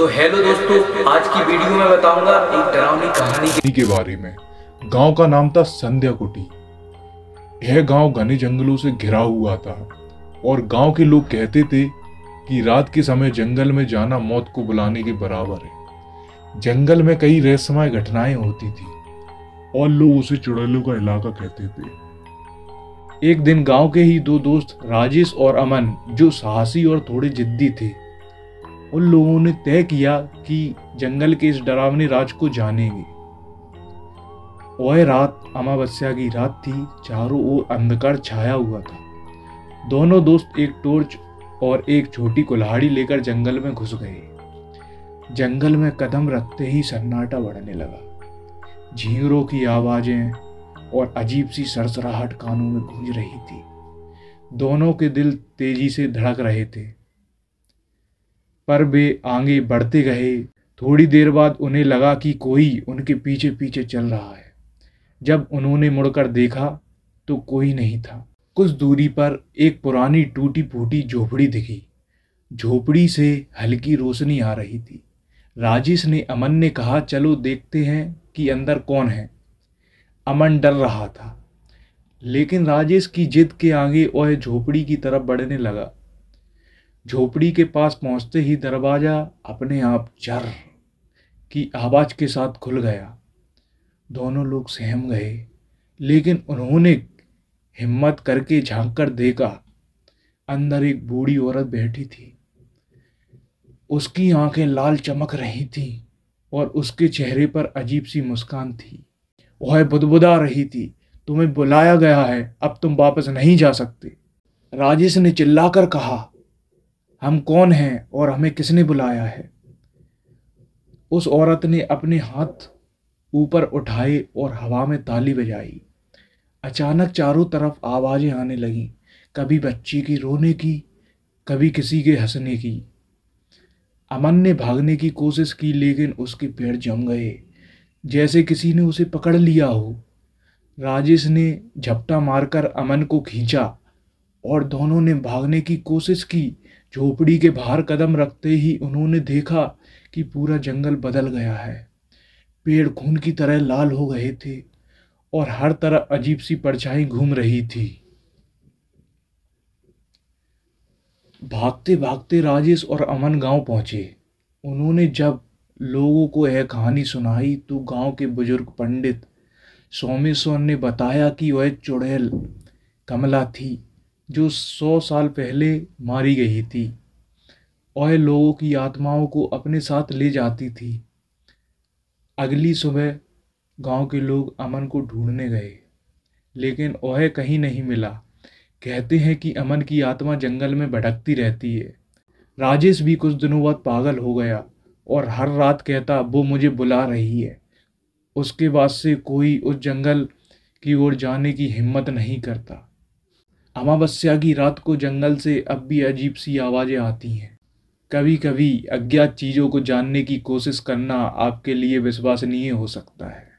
तो हेलो दोस्तों आज की वीडियो में बताऊंगा एक डरावनी कहानी के बारे में गांव का नाम था संध्या कुटी यह गांव घने जंगलों से घिरा हुआ था और गांव के लोग कहते थे कि रात के समय जंगल में जाना मौत को बुलाने के बराबर है जंगल में कई रहस्यमय घटनाएं होती थी और लोग उसे चुड़ैलों का इलाका कहते थे एक दिन गांव के ही दो दोस्त राजेश और अमन जो साहसी और थोड़े जिद्दी थे उन लोगों ने तय किया कि जंगल के इस डरावने राज को जानेंगे वह रात अमावस्या की रात थी चारों ओर अंधकार छाया हुआ था दोनों दोस्त एक टॉर्च और एक छोटी कुल्हाड़ी लेकर जंगल में घुस गए जंगल में कदम रखते ही सन्नाटा बढ़ने लगा झींगरों की आवाज़ें और अजीब सी सरसराहट कानों में गूंज रही थी दोनों के दिल तेजी से धड़क रहे थे पर वे आगे बढ़ते गए थोड़ी देर बाद उन्हें लगा कि कोई उनके पीछे पीछे चल रहा है जब उन्होंने मुड़कर देखा तो कोई नहीं था कुछ दूरी पर एक पुरानी टूटी फूटी झोपड़ी दिखी झोपड़ी से हल्की रोशनी आ रही थी राजेश ने अमन ने कहा चलो देखते हैं कि अंदर कौन है अमन डर रहा था लेकिन राजेश की जिद के आगे वह झोपड़ी की तरफ बढ़ने लगा झोपड़ी के पास पहुंचते ही दरवाज़ा अपने आप चर की आवाज़ के साथ खुल गया दोनों लोग सहम गए लेकिन उन्होंने हिम्मत करके झांक कर देखा अंदर एक बूढ़ी औरत बैठी थी उसकी आंखें लाल चमक रही थीं और उसके चेहरे पर अजीब सी मुस्कान थी वह बुदबुदा रही थी तुम्हें बुलाया गया है अब तुम वापस नहीं जा सकते राजेश ने चिल्लाकर कहा हम कौन हैं और हमें किसने बुलाया है उस औरत ने अपने हाथ ऊपर उठाए और हवा में ताली बजाई अचानक चारों तरफ आवाज़ें आने लगीं कभी बच्ची की रोने की कभी किसी के हंसने की अमन ने भागने की कोशिश की लेकिन उसके पैर जम गए जैसे किसी ने उसे पकड़ लिया हो राजेश ने झपटा मारकर अमन को खींचा और दोनों ने भागने की कोशिश की झोपड़ी के बाहर कदम रखते ही उन्होंने देखा कि पूरा जंगल बदल गया है पेड़ खून की तरह लाल हो गए थे और हर तरह अजीब सी परछाई घूम रही थी भागते भागते राजेश और अमन गांव पहुंचे उन्होंने जब लोगों को यह कहानी सुनाई तो गांव के बुजुर्ग पंडित सोमेश्वर ने बताया कि वह चुड़ैल कमला थी जो सौ साल पहले मारी गई थी और लोगों की आत्माओं को अपने साथ ले जाती थी अगली सुबह गांव के लोग अमन को ढूंढने गए लेकिन वह कहीं नहीं मिला कहते हैं कि अमन की आत्मा जंगल में भटकती रहती है राजेश भी कुछ दिनों बाद पागल हो गया और हर रात कहता वो मुझे बुला रही है उसके बाद से कोई उस जंगल की ओर जाने की हिम्मत नहीं करता अमावस्या की रात को जंगल से अब भी अजीब सी आवाज़ें आती हैं कभी कभी अज्ञात चीज़ों को जानने की कोशिश करना आपके लिए विश्वसनीय हो सकता है